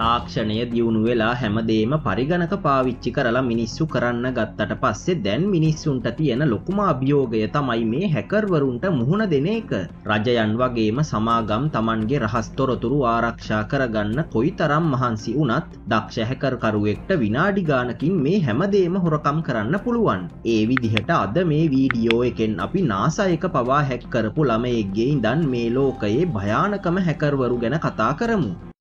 තාක්ෂණය දියුණු වෙලා හැමදේම පරිගණක පාවිච්චි කරලා මිනිස්සු කරන්න ගත්තට පස්සේ දැන් මිනිස්සුන්ට තියෙන ලොකුම අභියෝගය තමයි මේ හැකර්වරුන්ට මුහුණ දෙන එක. රජයන් වගේම සමාගම් Tamanගේ රහස් තොරතුරු ආරක්ෂා කරගන්න කොයිතරම් මහන්සි වුණත් දක්ෂ හැකර්කරුවෙක්ට විනාඩි ගානකින් මේ හැමදේම හොරකම් කරන්න පුළුවන්. ඒ විදිහට අද මේ වීඩියෝ එකෙන් අපි NASA එක පවා හැක් කරපු ළමයෙක්ගේ ඉඳන් මේ ලෝකයේ භයානකම හැකර්වරු ගැන කතා කරමු.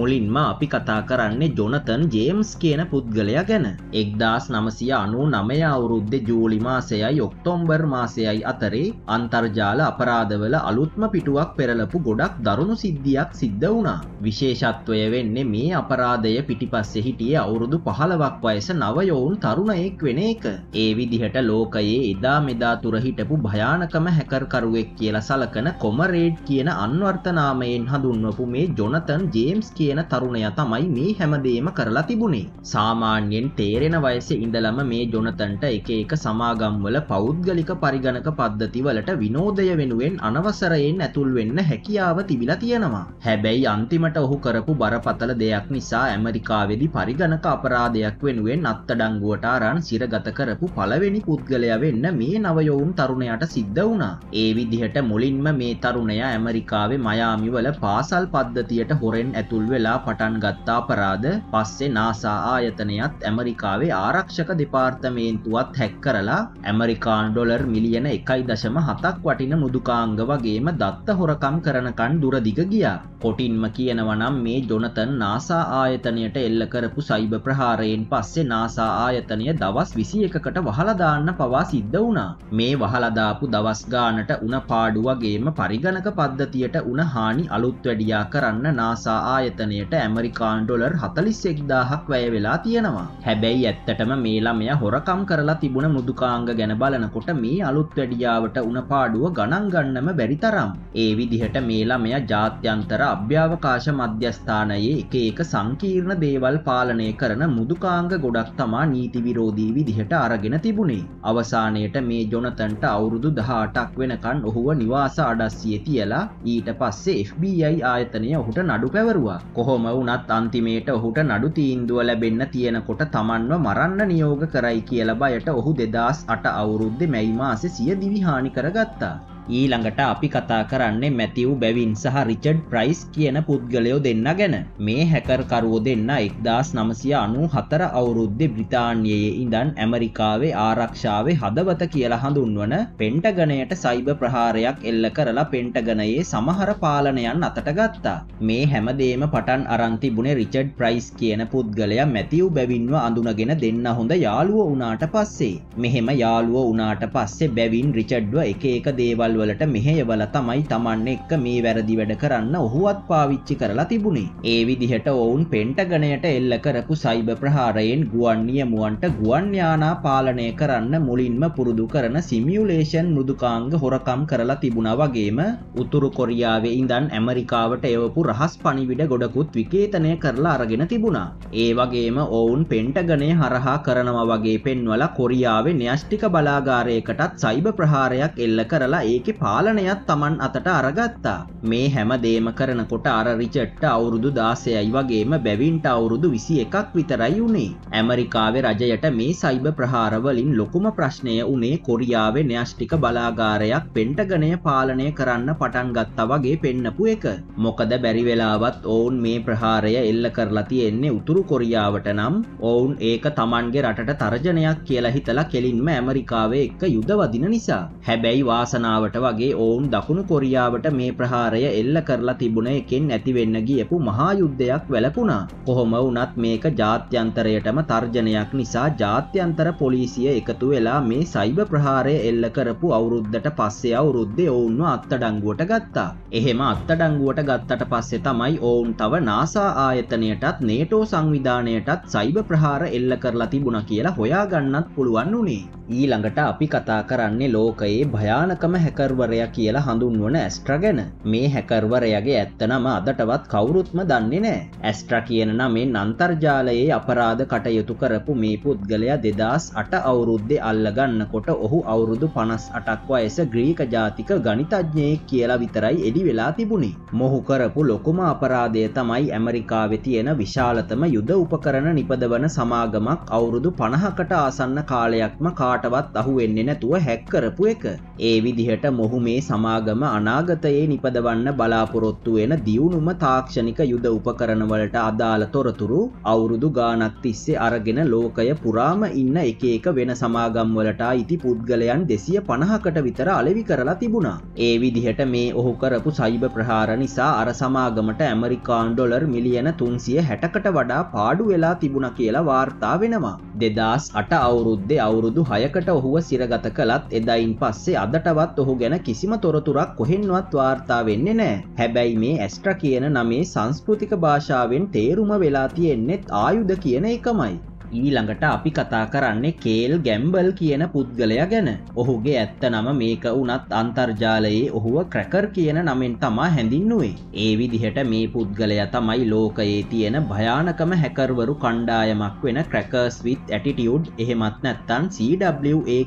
මුලින්ම අපි කතා කරන්නේ ජොනතන් ජේම්ස් කියන පුද්ගලයා ගැන. එක්දස් නමසිය අනු නමය අවුරුද්ධ ජූලි මාසයයි ඔක්තොම්බර් මාසයයි අතරේ අන්තර්ජාල අපරාධවල අලුත්ම පිටුවක් පෙරලපු ගොඩක් දරුණු සිද්ධියක් සිද්ධ වුණා. විශේෂත්වය වෙන්නේ මේ අපරාධය පිටිපස්සෙ හිටිය අවුරුදු පහළවක් වයස නවයෝවුන් තරුණයෙක් වෙන එක. ඒ විදිහට ලෝකයේ එදා මෙදා තුරහිටපු භයානකම හැකර්කරුවෙක් කියලා සලකන කොමරේඩ් කියන අන්වර්තනාමයෙන් හඳුන්වපු මේ ජොනතන් ජේම්ස් කිය තියෙන තරුණයා තමයි මේ හැමදේම කරලා තිබුණේ. සාමාන්‍යයෙන් තේරෙන වයසේ ඉඳලම මේ ජොනතන්ට එක එක සමාගම්වල පෞද්ගලික පරිගණක පද්ධතිවලට විනෝදය වෙනුවෙන් අනවසරයෙන් ඇතුල් වෙන්න හැකියාව තිබිලා තියෙනවා. හැබැයි අන්තිමට ඔහු කරපු බරපතල දෙයක් නිසා ඇමරිකාවේදී පරිගණක අපරාධයක් වෙනුවෙන් අත්තඩංගුවට අරන් සිරගත කරපු පළවෙනි පුද්ගලයා වෙන්න මේ නවයොවුන් තරුණයට සිද්ධ වුණා. ඒ විදිහට මුලින්ම මේ තරුණයා ඇමරිකාවේ මයාමිවල පාසල් පද්ධතියට හොරෙන් ඇතුල්වෙ වෙලා පටන් ගත්තා පරාද පස්සේ නාසා ආයතනයත් ඇමරිකාවේ ආරක්ෂක දෙපාර්තමේන්තුවත් හැක් කරලා ඇමරිකාන් ඩොලර් මිලියන එකයි දශම හතක් වටින මුදුකාංග වගේම දත්ත හොරකම් කරනකන් දුරදිග ගියා. කොටින්ම කියනවනම් මේ ජොනතන් නාසා ආයතනයට එල්ල කරපු සයිබ ප්‍රහාරයෙන් පස්සේ නාසා ආයතනය දවස් විසි එකකට වහලදාන්න පවා සිද්ධ වුණා. මේ වහලදාපු දවස් ගානට උන පාඩු වගේම පරිගණක පද්ධතියට උන හානි අලුත් වැඩියා කරන්න නාසා ආයතන පාලනයට ඇමරිකාන් ඩොලර් හතලිස්සෙක් දාහක් වැය වෙලා තියෙනවා හැබැයි ඇත්තටම මේලාමය හොරකම් කරලා තිබුණ මුදුකාංග ගැන බලනකොට මේ අලුත් වැඩියාවට උනපාඩුව ගණන් ගන්නම බැරිතරම් ඒ විදිහට මේලාමය ජාත්‍යන්තර අභ්‍යාවකාශ මධ්‍යස්ථානයේ එක එක සංකීර්ණ දේවල් පාලනය කරන මුදුකාංග ගොඩක් තමා නීතිවිරෝධී විදිහට අරගෙන තිබුණේ අවසානයට මේ ජොනතන්ට අවුරුදු දහටක් වෙනකන් ඔහුව නිවාස අඩස්සිය තියලා ඊට පස්සේ FBI ආයතනය ඔහුට නඩු පැවරුවා කොහොම වුණත් අන්තිමේට ඔහුට නඩු තීන්දුව ලැබෙන්න තියෙනකොට තමන්ව මරන්න නියෝග කරයි කියල බයට ඔහු දෙදස් අට අවුරුද්දෙ මැයි මාසෙ සිය දිවිහානි කරගත්තා. ඊළඟට අපි කතා කරන්නේ මැතිව් බැවින් සහ රිචඩ් ප්‍රයිස් කියන පුද්ගලයෝ දෙන්න ගැන. මේ හැකර්කරුවෝ දෙන්න එක්දස් නමසිය අනු හතර අවුරුද්ධ බ්‍රිතාන්යයේ ඉඳන් ඇමරිකාවේ ආරක්ෂාවේ හදවත කියලා හඳුන්වන පෙන්ටගනයට සයිබ ප්‍රහාරයක් එල්ල කරලා පෙන්ටගනයේ සමහර පාලනයන් අතට ගත්තා. මේ හැමදේම පටන් අරන්තිබුණේ රිචඩ් ප්‍රයිස් කියන පුද්ගලයා මැතිව් බැවින්ව අඳුනගෙන දෙන්න හොඳ යාළුව වුණාට පස්සේ. මෙහෙම යාළුව වුණාට පස්සේ බැවින් රිචඩ්ව එක එක දේවල් දේවල්වලට මෙහෙයවල තමයි තමන් එක්ක මේ වැරදි වැඩ කරන්න ඔහුවත් පාවිච්චි කරලා තිබුණේ. ඒ විදිහට ඔවුන් පෙන්ටගනයට එල්ල කරපු සයිබ ප්‍රහාරයෙන් ගුවන් නියමුවන්ට ගුවන් යානා පාලනය කරන්න මුලින්ම පුරුදු කරන සිමියුලේෂන් මෘදුකාංග හොරකම් කරලා තිබුණා වගේම උතුරු කොරියාවේ ඉඳන් ඇමරිකාවට එවපු රහස් පණිවිඩ ගොඩකුත් විකේතනය කරලා අරගෙන තිබුණා. ඒ වගේම ඔවුන් පෙන්ටගනය හරහා කරනවා වගේ පෙන්වල කොරියාවේ න්‍යෂ්ටික බලාගාරයකටත් සයිබ ප්‍රහාරයක් එල්ල කරලා ඒ ඒකෙ පාලනයත් තමන් අතට අරගත්තා. මේ හැම දේම කරනකොට අර රිචට්ට අවුරුදු දාසයයි වගේම බැවින්ට අවුරුදු විසි එකක් විතරයි වුණේ. ඇමරිකාවේ රජයට මේ සයිබ ප්‍රහාරවලින් ලොකුම ප්‍රශ්නය වනේ කොරියාවේ න්‍යෂ්ටික බලාගාරයක් පෙන්ටගනය පාලනය කරන්න පටන් ගත්තා වගේ පෙන්නපු එක. මොකද බැරිවෙලාවත් ඔවුන් මේ ප්‍රහාරය එල්ල කරලා තියෙන්නේ උතුරු කොරියාවට නම් ඔවුන් ඒක තමන්ගේ රටට තර්ජනයක් කියලා හිතලා කෙලින්ම ඇමරිකාවේ එක්ක යුදවදින නිසා. හැබැයි වාසනාවට කොරියාවට වගේ ඔවුන් දකුණු කොරියාවට මේ ප්‍රහාරය එල්ල කරලා තිබුණ එකෙන් ඇතිවෙන්න ගියපු මහායුද්ධයක් වැලපුණා. කොහොම වුනත් මේක ජාත්‍යන්තරයටම තර්ජනයක් නිසා ජාත්‍යන්තර පොලිසිය එකතු වෙලා මේ සයිබ ප්‍රහාරය එල්ල කරපු අවුරුද්දට පස්සේ අවුරුද්දේ ඔවුන්ව අත්තඩංගුවට ගත්තා. එහෙම අත්තඩංගුවට ගත්තට පස්සේ තමයි ඔවුන් තව නාසා ආයතනයටත් නේටෝ සංවිධානයටත් සයිබ ප්‍රහාර එල්ල කරලා තිබුණ කියලා හොයාගන්නත් පුළුවන් වුණේ. ඊළඟට අපි කතා කරන්නේ ලෝකයේ භයානකම හැකර්වරයා කියලා හඳුන්වන ඇස්ට්‍ර ගැන මේ හැකර්වරයගේ ඇත්තනම අදටවත් කවුරුත්ම දන්නේ නෑ ඇස්ට්‍ර කියන නමේ නන්තර්ජාලයේ අපරාධ කටයුතු කරපු මේ පුද්ගලයා දෙදස් අට අවුරුද්දෙ අල්ලගන්නකොට ඔහු අවුරුදු පනස් අටක් වයස ග්‍රීක ජාතික ගනිතඥයෙක් කියලා විතරයි එඩි වෙලා තිබුණේ මොහු කරපු ලොකුම අපරාධය තමයි ඇමරිකාවෙ තියෙන විශාලතම යුද උපකරණ නිපදවන සමාගමක් අවුරුදු පණහකට ආසන්න කාලයක්ම කාට කාටවත් අහු වෙන්නේ නැතුව හැක් කරපු එක. ඒ විදිහට මොහු මේ සමාගම අනාගතයේ නිපදවන්න බලාපොරොත්තු වෙන දියුණුම තාක්ෂණික යුද උපකරණවලට අදාළ තොරතුරු අවුරුදු ගානක් තිස්සේ අරගෙන ලෝකය පුරාම ඉන්න එක එක වෙන සමාගම්වලට අයිති පුද්ගලයන් දෙසිය පණහකට විතර අලෙවි කරලා තිබුණා. ඒ විදිහට මේ ඔහු කරපු සයිබ ප්‍රහාර නිසා අර සමාගමට ඇමරිකාන් ඩොලර් මිලියන තුන්සිය හැටකට වඩා පාඩු වෙලා තිබුණ කියලා වාර්තා වෙනවා. දෙදස් අට අවුරුද්දේ අවුරුදු හය පැයකට ඔහුව සිරගත කළත් එදයින් පස්සේ අදටවත් ඔහු ගැන කිසිම තොරතුරක් කොහෙන්වත් වාර්තා වෙන්නේ නෑ හැබැයි මේ ඇස්ට්‍ර කියන නමේ සංස්කෘතික භාෂාවෙන් තේරුම වෙලා තියෙන්නෙත් ආයුධ කියන එකමයි ඊළඟට අපි කතා කරන්නේ කේල් ගැම්බල් කියන පුද්ගලයා ගැන ඔහුගේ ඇත්ත නම මේක වනත් අන්තර්ජාලයේ ඔහුව ක්‍රැකර් කියන නමෙන් තමා හැඳින්නුවේ ඒ විදිහට මේ පුද්ගලයා තමයි ලෝකයේ තියෙන භයානකම හැකර්වරු කණ්ඩායමක් වෙන ක්‍රැකර්ස් විත් ඇටිටියුඩ් එහෙමත් නැත්තන් CWA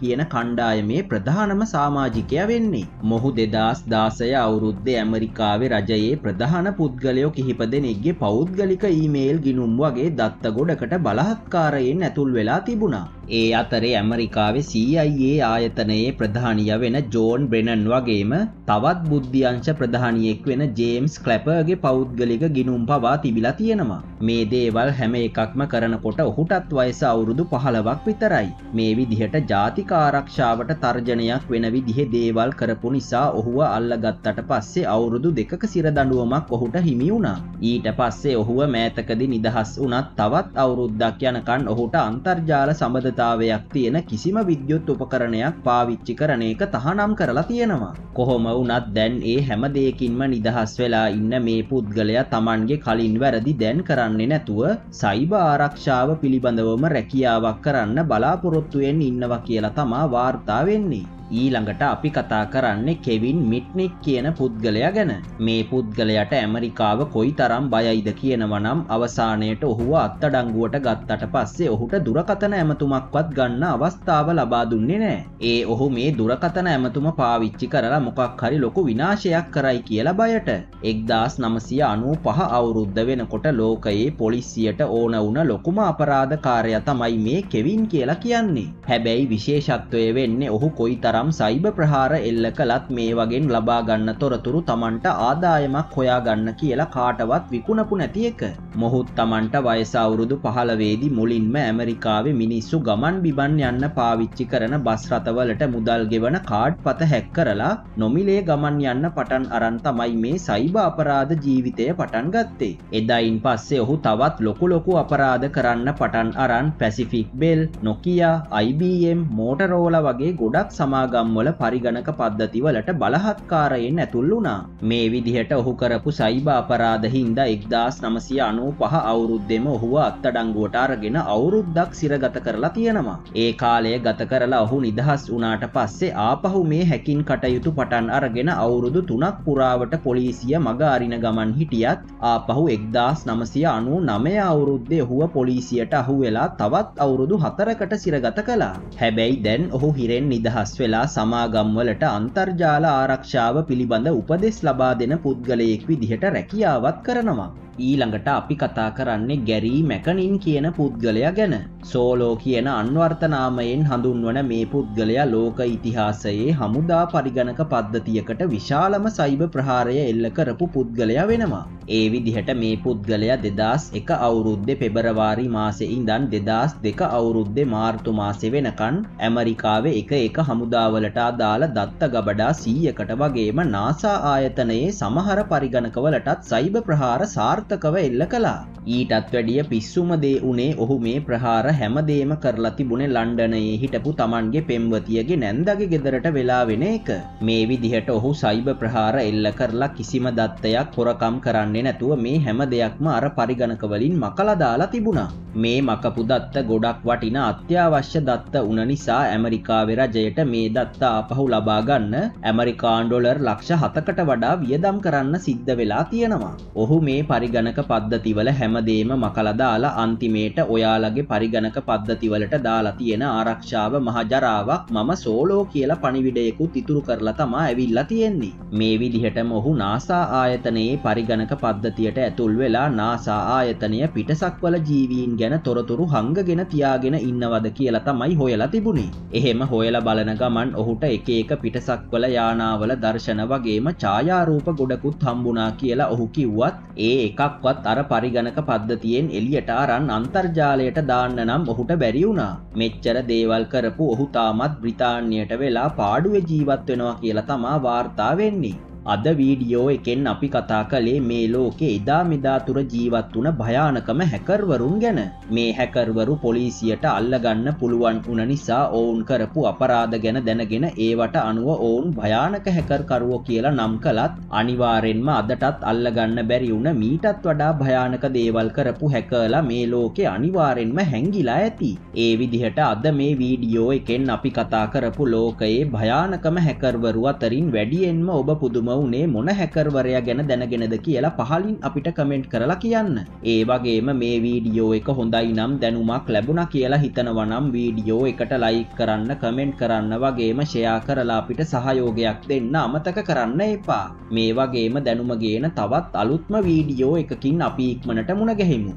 කියන කණ්ඩායමේ ප්‍රධානම සාමාජිකය වෙන්නේ මොහු දෙදස් දාසය අවුරුද්දේ ඇමරිකාවේ රජයේ ප්‍රධාන පුද්ගලයෝ කිහිප දෙනෙක්ගේ පෞද්ගලික ඊමේල් ගිනුම් වගේ දත්ත ගොඩකට බලහත්කා ආකාරයෙන් ඇතුල් වෙලා තිබුණා. ඒ අතරේ ඇමරිකාවේ සIAයේ ආයතනයේ ප්‍රධානිය වෙන ජෝන් බ්‍රෙනන් වගේම තවත් බුද්ධියංශ ප්‍රධානියෙක් වෙන ජේම්ස් ක්ලැපර්ගේ පෞද්ගලික ගිනුම් පවා තිබිලා තියෙනවා. මේ දේවල් හැම එකක්ම කරනකොට ඔහුටත් වයස අවුරුදු 15ක් විතරයි. මේ විදිහට ජාතික ආරක්ෂාවට තර්ජනයක් වෙන විදිහේ දේවල් කරපු නිසා ඔහුව අල්ලගත්තට පස්සේ අවුරුදු දෙකක සිරදඬුවමක් ඔහුට හිමි වුණා. ඊට පස්සේ ඔහුව මෑතකදී නිදහස් වුණත් තවත් අවුරුද්දක් යනකන් ඔහුට අන්තර්ජාල සම්බන්ධ අවශ්‍යතාවයක් තියෙන කිසිම විද්‍යුත් උපකරණයක් පාවිච්චි කරන එක තහනම් කරලා තියෙනවා. කොහොම වුණත් දැන් ඒ හැම දෙයකින්ම නිදහස් වෙලා ඉන්න මේ පුද්ගලයා Tamanගේ කලින් වැරදි දැන් කරන්නේ නැතුව සයිබ ආරක්ෂාව පිළිබඳවම රැකියාවක් කරන්න බලාපොරොත්තු ඉන්නවා කියලා තමා වාර්තා වෙන්නේ. ඊළඟට අපි කතා කරන්නේ කෙවින් මිට්නික් කියන පුද්ගලයා ගැන. මේ පුද්ගලයට ඇමරිකාව කොයි තරම් බයයිද කියනවනම් අවසානයට ඔහුව අත්තඩංගුවට ගත්තට පස්සේ ඔහුට දුරකතන ඇමතුමක්වත් ගන්න අවස්ථාව ලබා දුන්නේ නෑ. ඒ ඔහු මේ දුරකතන ඇමතුම පාවිච්චි කරලා මොකක් හරි ලොකු විනාශයක් කරයි කියලා බයට. එක්දස් නමසිය අනූ පහ අවුරුද්ධ වෙනකොට ලෝකයේ පොලිසියට ඕන වුන ලොකුම අපරාධකාරය තමයි මේ කෙවින් කියලා කියන්නේ. හැබැයි විශේෂත්වය වෙන්නේ ඔහු කොයි තරම් තරම් සයිබ ප්‍රහාර එල්ල කළත් මේ වගෙන් ලබා ගන්න තොරතුරු තමන්ට ආදායමක් හොයාගන්න කියලා කාටවත් විකුණපු නැති එක. මොහොත් තමන්ට වයසවුරුදු පහලවේදි මුලින්ම ඇමරිකාවේ මිනිස්සු ගමන් බිබන් යන්න පාවිච්චි කරන බස් රථවලට මුදල් ගෙවන කාඩ් පත හැක් කරලා නොමිලේ ගමන් යන්න පටන් අරන් තමයි මේ සයිබ අපරාධ ජීවිතය පටන් ගත්තේ. එදයින් පස්සේ ඔහු තවත් ලොකු ලොකු අපරාධ කරන්න පටන් අරන් Pacific Bell Nokia IBM Motorola වගේ ගොඩක් සමාග ආගම්වල පරිගණක පද්ධතිවලට බලහත්කාරයෙන් ඇතුල් වුණා. මේ විදිහට ඔහු කරපු සයිබා අපරාධහින්ද එක්දස් නමසිය අනූ පහ අවුරුද්දෙම ඔහුව අත්තඩංගුවට අරගෙන අවුරුද්දක් සිරගත කරලා තියෙනවා. ඒ කාලය ගත කරලා ඔහු නිදහස් වනාට පස්සේ ආපහු මේ හැකින් කටයුතු පටන් අරගෙන අවුරුදු තුනක් පුරාවට පොලිසිය මඟ අරින ගමන් හිටියත් ආපහු එක්දස් නමසිය අනු නමය අවුරුද්දේ හුව පොලිසියට අහු වෙලා තවත් අවුරුදු හතරකට සිරගත කලා හැබැයි දැන් ඔහු හිරෙන් නිදහස් වෙලා වෙලා සමාගම්වලට අන්තර්ජාල ආරක්ෂාව පිළිබඳ උපදෙස් ලබා දෙන පුද්ගලයෙක් විදිහට රැකියාවත් කරනවා. ඊළඟට අපි කතා කරන්නේ ගැරී මැකනින් කියන පුද්ගලයා ගැන. සෝලෝ කියන අන්වර්තනාමයෙන් හඳුන්වන මේ පුද්ගලයා ලෝක ඉතිහාසයේ හමුදා පරිගණක පද්ධතියකට විශාලම සයිබ ප්‍රහාරය එල්ල කරපු පුද්ගලයා වෙනවා. ඒ විදිහට මේ පුද්ගලයා දෙදස් එක අවුරුද්දෙ පෙබරවාරි මාසෙ ඉඳන් දෙදස් දෙක අවුරුද්දෙ මාර්තු මාසෙ වෙනකන් ඇමරිකාවේ එක එක හමුදාවලට අදාළ දත්ත ගබඩා සීයකට වගේම නාසා ආයතනයේ සමහර පරිගණකවලටත් සයිබ ප්‍රහාර සාර්ථකව එල්ල කලා. ඊටත් වැඩිය පිස්සුම දේ උනේ ඔහු මේ ප්‍රහාර හැමදේම කරලා තිබුණේ ලන්ඩනයේ හිටපු තමන්ගේ පෙම්වතියගේ නැන්දගේ ගෙදරට වෙලා වෙන එක. මේ විදිහට ඔහු සයිබ ප්‍රහාර එල්ල කරලා කිසිම දත්තයක් හොරකම් කරන්නේ දන්නේ නැතුව මේ හැම දෙයක්ම අර පරිගණකවලින් මකලා දාලා තිබුණා. මේ මකපු දත්ත ගොඩක් වටින අත්‍යවශ්‍ය දත්ත උන නිසා ඇමරිකාවේ රජයට මේ දත්ත ආපහු ලබා ගන්න ඇමරිකාන් ඩොලර් ලක්ෂ 7කට වඩා වියදම් කරන්න සිද්ධ වෙලා තියෙනවා. ඔහු මේ පරිගණක පද්ධතිවල හැමදේම මකලා දාලා අන්තිමේට ඔයාලගේ පරිගණක පද්ධතිවලට දාලා තියෙන ආරක්ෂාව මහජරාවක් මම සෝලෝ කියලා පනිවිඩයකුත් ඉතුරු කරලා තමා ඇවිල්ලා තියෙන්නේ. මේ විදිහටම ඔහු නාසා ආයතනයේ පරිගණක පද්ධතියට ඇතුල් වෙලා නාසා ආයතනය පිටසක්වල ජීවීන් ගැන තොරතුරු හංගගෙන තියාගෙන ඉන්නවද කියලා තමයි හොයලා තිබුණේ. එහෙම හොයලා බලන ගමන් ඔහුට එක එක පිටසක්වල යානාවල දර්ශන වගේම ඡායාරූප ගොඩකුත් හම්බුණා කියලා ඔහු කිව්වත් ඒ එකක්වත් අර පරිගණක පද්ධතියෙන් එළියට අරන් අන්තර්ජාලයට දාන්න නම් ඔහුට බැරි වුණා. මෙච්චර දේවල් කරපු ඔහු තාමත් බ්‍රිතාන්‍යයට වෙලා පාඩුවේ ජීවත් වෙනවා කියලා තමා වාර්තා වෙන්නේ. අද වීඩියෝ එකෙන් අපි කතා කළේ මේ ලෝකේ එදා මෙදාතුර ජීවත් වන භයානකම හැකර්වරුන් ගැන මේ හැකර්වරු පොලිසියට අල්ලගන්න පුළුවන් උන නිසා ඔවුන් කරපු අපරාධ ගැන දැනගෙන ඒවට අනුව ඔවුන් භයානක හැකර්කරුවෝ කියලා නම් කළත් අනිවාරෙන්ම අදටත් අල්ලගන්න බැරි වුණ මීටත් වඩා භයානක දේවල් කරපු හැකලා මේ ලෝකෙ අනිවාරෙන්ම හැංගිලා ඇති ඒ විදිහට අද මේ වීඩියෝ එකෙන් අපි කතා කරපු ලෝකයේ භයානකම හැකර්වරු අතරින් වැඩියෙන්ම ඔබ පුදුමව උනේ මොන හැකර්වරයා ගැන දැනගෙනද කියලා පහලින් අපිට කමෙන්ට් කරලා කියන්න. ඒ වගේම මේ වීඩියෝ එක හොඳයි නම් දැනුමක් ලැබුණ කියලා හිතනවනම් වීඩියෝ එකට ලයි කරන්න කමෙන්ට් කරන්න වගේම ෂයා කරලා අපිට සහයෝගයක් දෙන්න අමතක කරන්න එපා. මේ වගේම දැනුමගේන තවත් අලුත්ම වීඩියෝ එකකින් අපි ඉක්මනට මුණගැහිමු.